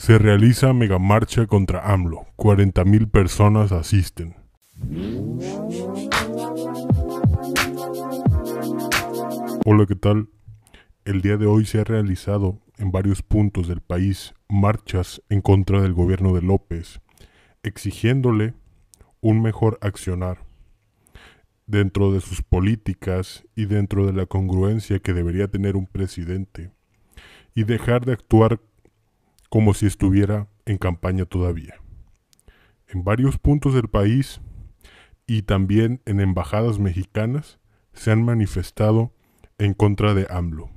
Se realiza mega marcha contra AMLO. 40.000 personas asisten. Hola, ¿qué tal? El día de hoy se ha realizado en varios puntos del país marchas en contra del gobierno de López, exigiéndole un mejor accionar dentro de sus políticas y dentro de la congruencia que debería tener un presidente y dejar de actuar como si estuviera en campaña todavía. En varios puntos del país y también en embajadas mexicanas se han manifestado en contra de AMLO.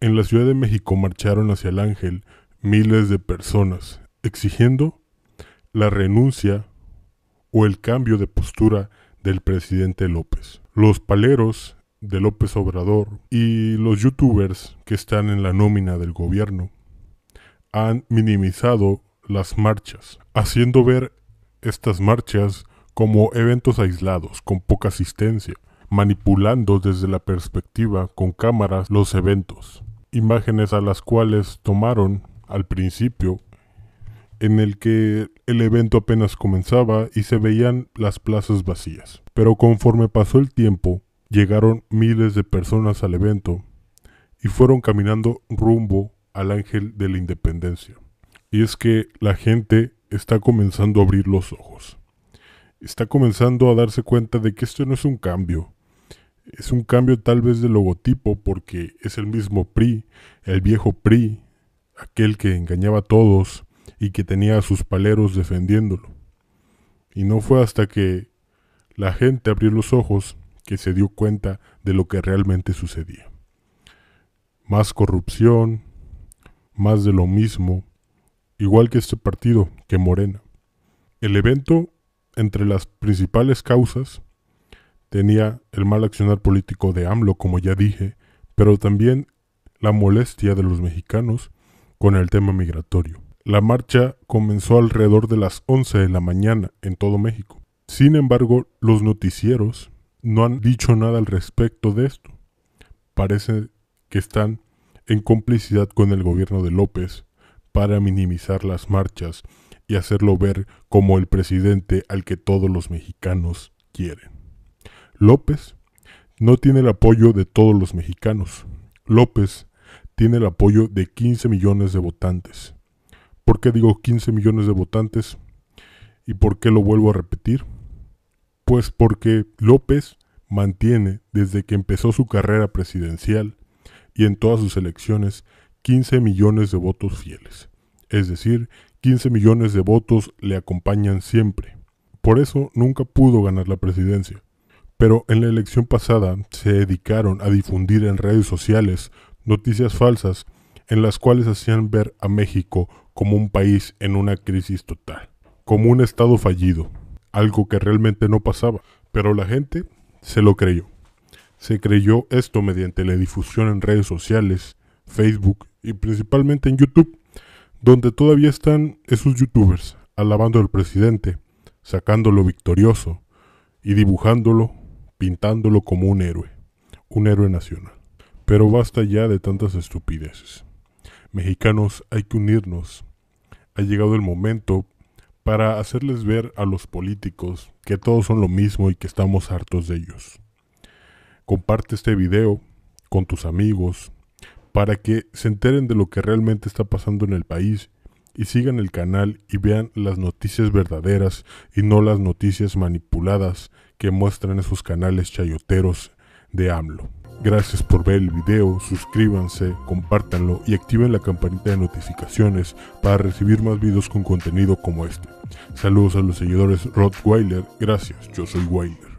En la Ciudad de México marcharon hacia el Ángel miles de personas exigiendo la renuncia o el cambio de postura del presidente López. Los paleros de López Obrador y los youtubers que están en la nómina del gobierno han minimizado las marchas, haciendo ver estas marchas como eventos aislados, con poca asistencia, manipulando desde la perspectiva con cámaras los eventos, imágenes a las cuales tomaron al principio en el que el evento apenas comenzaba y se veían las plazas vacías. Pero conforme pasó el tiempo, llegaron miles de personas al evento y fueron caminando rumbo al ángel de la independencia. Y es que la gente está comenzando a abrir los ojos. Está comenzando a darse cuenta de que esto no es un cambio. Es un cambio tal vez de logotipo porque es el mismo PRI, el viejo PRI, aquel que engañaba a todos y que tenía a sus paleros defendiéndolo. Y no fue hasta que la gente abrió los ojos que se dio cuenta de lo que realmente sucedía. Más corrupción, más de lo mismo, igual que este partido, que Morena. El evento, entre las principales causas, tenía el mal accionar político de AMLO, como ya dije, pero también la molestia de los mexicanos con el tema migratorio. La marcha comenzó alrededor de las 11 de la mañana en todo México. Sin embargo, los noticieros no han dicho nada al respecto de esto. Parece que están en complicidad con el gobierno de López para minimizar las marchas y hacerlo ver como el presidente al que todos los mexicanos quieren. López no tiene el apoyo de todos los mexicanos. López tiene el apoyo de 15 millones de votantes. ¿Por qué digo 15 millones de votantes? ¿Y por qué lo vuelvo a repetir? Pues porque López mantiene desde que empezó su carrera presidencial y en todas sus elecciones 15 millones de votos fieles. Es decir, 15 millones de votos le acompañan siempre. Por eso nunca pudo ganar la presidencia. Pero en la elección pasada se dedicaron a difundir en redes sociales noticias falsas en las cuales hacían ver a México como un país en una crisis total, como un estado fallido, algo que realmente no pasaba, pero la gente se lo creyó. Se creyó esto mediante la difusión en redes sociales, Facebook y principalmente en YouTube, donde todavía están esos youtubers alabando al presidente, sacándolo victorioso y dibujándolo, pintándolo como un héroe, un héroe nacional. Pero basta ya de tantas estupideces. Mexicanos, hay que unirnos. Ha llegado el momento para hacerles ver a los políticos que todos son lo mismo y que estamos hartos de ellos. Comparte este video con tus amigos para que se enteren de lo que realmente está pasando en el país y sigan el canal y vean las noticias verdaderas y no las noticias manipuladas que muestran esos canales chayoteros de AMLO. Gracias por ver el video, suscríbanse, compártanlo y activen la campanita de notificaciones para recibir más videos con contenido como este. Saludos a los seguidores Rod Weiler, gracias, yo soy Weiler.